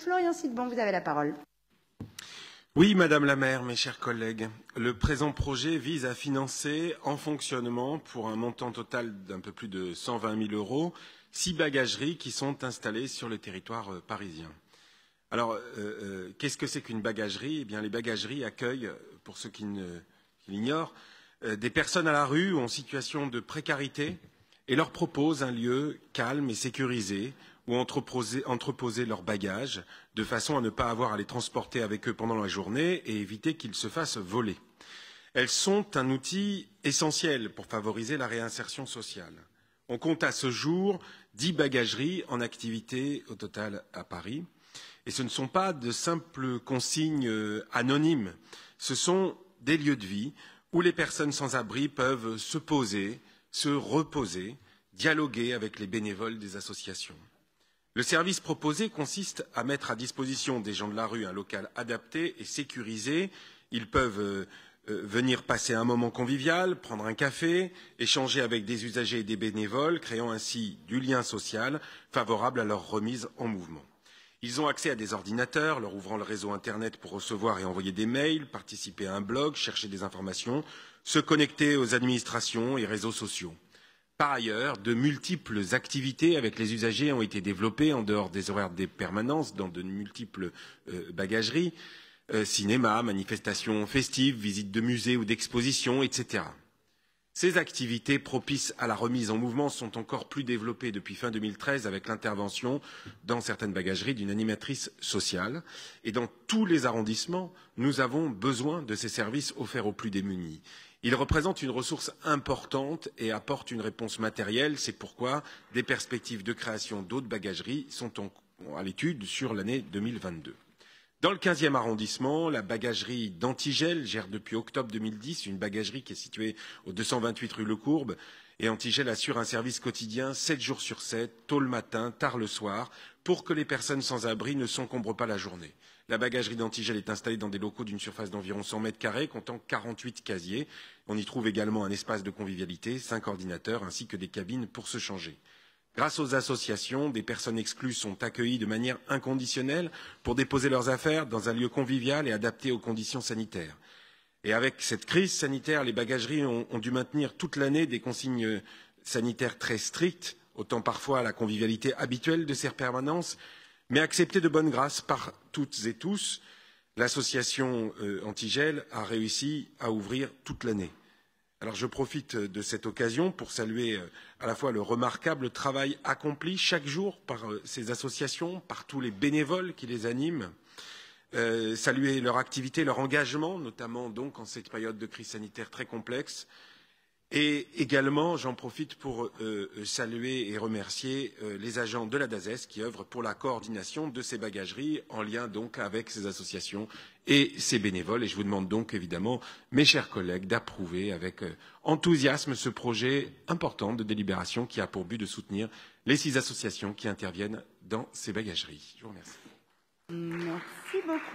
Florian Sidbon, vous avez la parole. Oui, Madame la maire, mes chers collègues, le présent projet vise à financer en fonctionnement, pour un montant total d'un peu plus de 120 000 euros, six bagageries qui sont installées sur le territoire euh, parisien. Alors, euh, euh, qu'est-ce que c'est qu'une bagagerie Eh bien, les bagageries accueillent, pour ceux qui l'ignorent, des personnes à la rue ou en situation de précarité, et leur proposent un lieu calme et sécurisé où entreposer, entreposer leurs bagages de façon à ne pas avoir à les transporter avec eux pendant la journée et éviter qu'ils se fassent voler. Elles sont un outil essentiel pour favoriser la réinsertion sociale. On compte à ce jour dix bagageries en activité au total à Paris. Et ce ne sont pas de simples consignes euh, anonymes, ce sont des lieux de vie où les personnes sans abri peuvent se poser, se reposer, dialoguer avec les bénévoles des associations. Le service proposé consiste à mettre à disposition des gens de la rue un local adapté et sécurisé. Ils peuvent euh, euh, venir passer un moment convivial, prendre un café, échanger avec des usagers et des bénévoles, créant ainsi du lien social favorable à leur remise en mouvement. Ils ont accès à des ordinateurs, leur ouvrant le réseau Internet pour recevoir et envoyer des mails, participer à un blog, chercher des informations, se connecter aux administrations et réseaux sociaux. Par ailleurs, de multiples activités avec les usagers ont été développées en dehors des horaires des permanences dans de multiples euh, bagageries, euh, cinéma, manifestations festives, visites de musées ou d'expositions, etc. Ces activités propices à la remise en mouvement sont encore plus développées depuis fin 2013 avec l'intervention dans certaines bagageries d'une animatrice sociale. Et dans tous les arrondissements, nous avons besoin de ces services offerts aux plus démunis. Ils représentent une ressource importante et apportent une réponse matérielle. C'est pourquoi des perspectives de création d'autres bagageries sont à l'étude sur l'année 2022. Dans le 15e arrondissement, la bagagerie d'Antigel gère depuis octobre 2010 une bagagerie qui est située au 228 rue Lecourbe. Et Antigel assure un service quotidien sept jours sur sept, tôt le matin, tard le soir, pour que les personnes sans abri ne s'encombrent pas la journée. La bagagerie d'Antigel est installée dans des locaux d'une surface d'environ 100 mètres carrés, comptant 48 casiers. On y trouve également un espace de convivialité, cinq ordinateurs, ainsi que des cabines pour se changer. Grâce aux associations, des personnes exclues sont accueillies de manière inconditionnelle pour déposer leurs affaires dans un lieu convivial et adapté aux conditions sanitaires. Et avec cette crise sanitaire, les bagageries ont, dû maintenir toute l'année des consignes sanitaires très strictes, autant parfois à la convivialité habituelle de ces permanences, mais acceptées de bonne grâce par toutes et tous. L'association euh, Antigel a réussi à ouvrir toute l'année. Alors je profite euh, de cette occasion pour saluer euh, à la fois le remarquable travail accompli chaque jour par euh, ces associations, par tous les bénévoles qui les animent, saluer leur activité, leur engagement, notamment donc en cette période de crise sanitaire très complexe, et également, j'en profite pour euh, euh, saluer et remercier euh, les agents de la DASES qui œuvrent pour la coordination de ces bagageries en lien donc avec ces associations et ces bénévoles. Et je vous demande donc évidemment, mes chers collègues, d'approuver avec enthousiasme ce projet important de délibération qui a pour but de soutenir les six associations qui interviennent dans ces bagageries. Je vous remercie. Merci beaucoup.